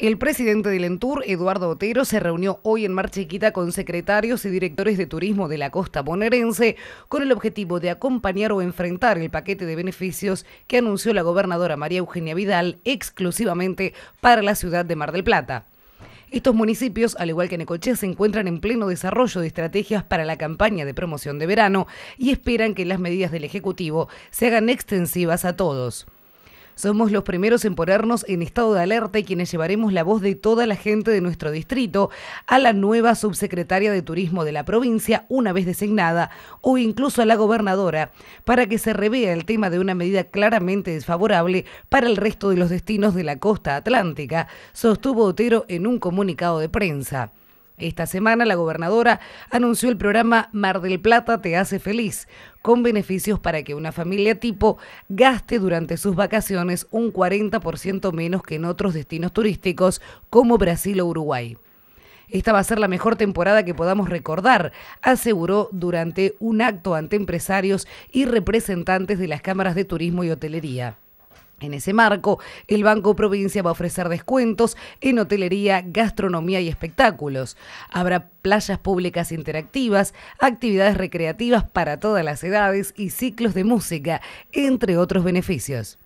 El presidente del Entur, Eduardo Otero, se reunió hoy en Mar Chiquita con secretarios y directores de turismo de la costa bonaerense con el objetivo de acompañar o enfrentar el paquete de beneficios que anunció la gobernadora María Eugenia Vidal exclusivamente para la ciudad de Mar del Plata. Estos municipios, al igual que Necochea, se encuentran en pleno desarrollo de estrategias para la campaña de promoción de verano y esperan que las medidas del Ejecutivo se hagan extensivas a todos. Somos los primeros en ponernos en estado de alerta y quienes llevaremos la voz de toda la gente de nuestro distrito a la nueva subsecretaria de Turismo de la provincia, una vez designada, o incluso a la gobernadora, para que se revea el tema de una medida claramente desfavorable para el resto de los destinos de la costa atlántica, sostuvo Otero en un comunicado de prensa. Esta semana la gobernadora anunció el programa Mar del Plata te hace feliz, con beneficios para que una familia tipo gaste durante sus vacaciones un 40% menos que en otros destinos turísticos como Brasil o Uruguay. Esta va a ser la mejor temporada que podamos recordar, aseguró durante un acto ante empresarios y representantes de las cámaras de turismo y hotelería. En ese marco, el Banco Provincia va a ofrecer descuentos en hotelería, gastronomía y espectáculos. Habrá playas públicas interactivas, actividades recreativas para todas las edades y ciclos de música, entre otros beneficios.